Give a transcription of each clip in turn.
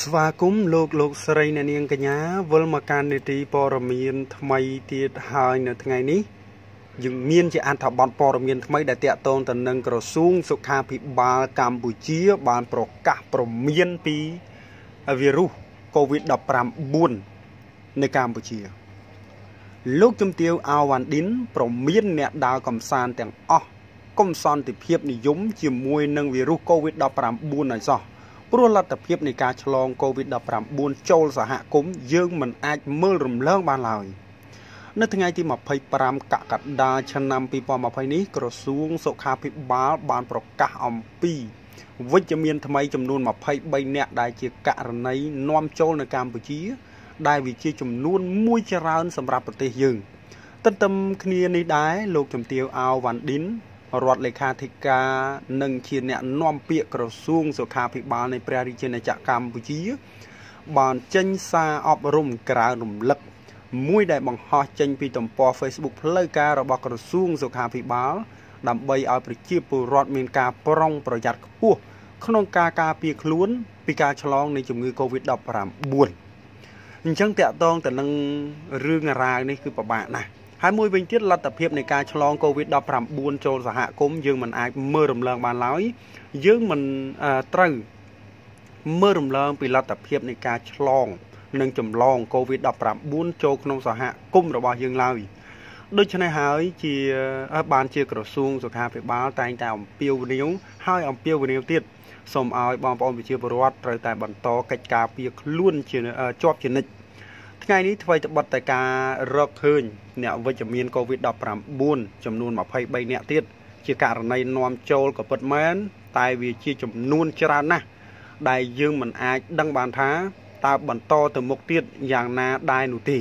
ស្វាគមន៍លោកលោកស្រីអ្នកនាងកញ្ញាវិលមកកាន់នីតិព័រមានថ្មីទៀតហើយនៅថ្ងៃនេះយើងមានជាអត្ថបទព័រមានថ្មីដែលតាក់ទងទៅនឹងក្រសួងសុខាភិបាលកម្ពុជា បានប្រកាសព្រមានពីវីរុស COVID-19 នៅកម្ពុជាលោកជំទាវអាវ៉ាន់ឌិនព្រមានអ្នកដើរកំសាន្តទាំងអស់កុំសន្តិភាពនិយមជាមួយនឹងវីរុស COVID-19 ហើយសោះព្រោះលទ្ធភាពនៃការឆ្លង COVID-19 ចូលសហគមន៍យើងមិនអាចមើលរំលងបានឡើយនៅថ្ងៃទី25កក្កដាឆ្នាំ2020នេះក្រសួង សុខាភិបាល បាន ប្រកាសអំពី វិជ្ជមានថ្មីចំនួន23នាក់ដែលជាករណីនាំចូលនៅកម្ពុជា ដែលវាជា ចំនួនមួយច្រើនសម្រាប់ប្រទេសយើងទន្ទឹមគ្នានេះដែរលោកជំទាវអាវវ៉ាន់ឌិនរដ្ឋលេខាធិការនិងជាអ្នកនាំពាក្យក្រសួងសុខាភិបាលនៃព្រះរាជាណាចក្រកម្ពុជា បានចេញសារអប់រំក្រើនរំលឹក មួយដែលបង្ហោះចេញពីទំព័រ Facebook ផ្លូវការរបស់ក្រសួងសុខាភិបាលដើម្បីឲ្យប្រជាពលរដ្ឋមានការប្រុងប្រយ័ត្នខ្ពស់ ក្នុងការការពារខ្លួន ពីការឆ្លងនៃជំងឺ Covid-19 អញ្ចឹងតកតងទៅនឹងរឿងរ៉ាវនេះគឺពិបាកណាស់ហើយមួយវិញទៀតលទ្ធភាពនៃការឆ្លង COVID-19 ចូលសហគមន៍យើងមិនអាចមើលរំលងបានឡើយយើងមិនត្រូវមើលរំលងពីលទ្ធភាពនៃការឆ្លងនិងចម្លង COVID-19 ចូលក្នុងសហគមន៍របស់យើងឡើយដូច្នេះហើយជា បានជាក្រសួងសុខាភិបាលតែងតែអំពាវនាវហើយអំពាវនាវទៀតសូមឲ្យបងប្អូនប្រជាពលរដ្ឋត្រូវតែបន្តកិច្ចការពារខ្លួនជាជាប់ជានិច្ចថ្ងៃនេះថ្មីត្បិតតែការរកឃើញអ្នកវិជ្ជមានកូវីដ -19 ចំនួន23អ្នកទៀតជាករណីនាំចូលក៏ពិតមែនតែវាជាចំនួនច្រើនណាស់ដែលយើងមិនអាចដឹងបានថាតើបន្តទៅមុខទៀតយ៉ាងណាដែរនោះទេ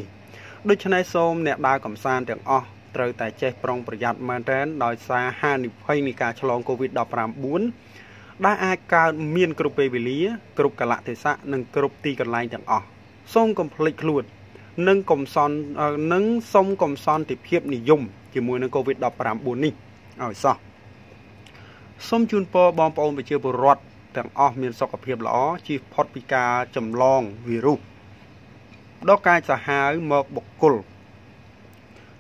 ដូច្នេះសូមអ្នកដើរកំសាន្តទាំងអស់ត្រូវតែចេះប្រុងប្រយ័ត្នមែនទែន ដោយសារហានិភ័យនៃការឆ្លង COVID-19 ដែលអាចកើតមានគ្រប់ពេលវេលាគ្រប់កលៈទេសៈនិងគ្រប់ទីកន្លែងទាំងអស់សូមកុំភ្លេចខ្លួននិងកំសន់និងសុំកំសន្តិភាពនិយមជាមួយនឹង COVID-19 នេះឲ្យសោះសូមជូនពរបងប្អូនប្រជាពលរដ្ឋទាំងអស់មានសុខភាពល្អជៀសផុតពីការចម្លងវីរុសដល់ការសាហាវមកបុគ្គល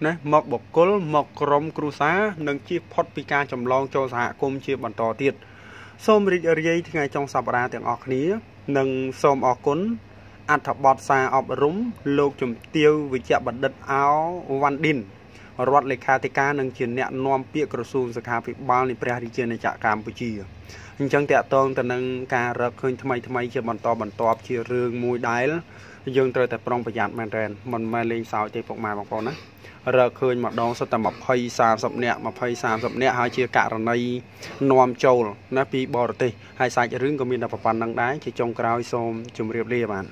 ណាមកបុគ្គលមកក្រុម គ្រួសារនិងជៀសផុតពីការចម្លងចូលសហគមន៍ជាបន្តទៀតសូមរីករាយថ្ងៃចុងសប្តាហ៍ទាំងអស់គ្នានិងសូមអរគុណអត្ថបទសារអប់រំលោកជំទាវវិជ្ជបណ្ឌិតអោវ៉ាន់ឌិនរដ្ឋលេខាធិការនិងជាអ្នកនាំពាក្យក្រសួងសុខាភិបាលនៃព្រះរាជាណាចក្រកម្ពុជាអញ្ចឹងតកតងទៅនឹងការរកឃើញថ្មីថ្មីជាបន្តបន្ទាប់ ជារឿងមួយដែលយើងត្រូវតែប្រុងប្រយ័ត្នមែនទែនមិនមែនលេងសើចទេពុកម៉ែបងប្អូនណារកឃើញម្ដងសុទ្ធតែ20 30នាក់20 30នាក់ហើយជាករណីនាំចូលណាពីបរទេសហើយសាច់រឿងក៏មានតែប៉ុណ្្នឹងដែរជាចុងក្រោយសូមជម្រាបលាបាទ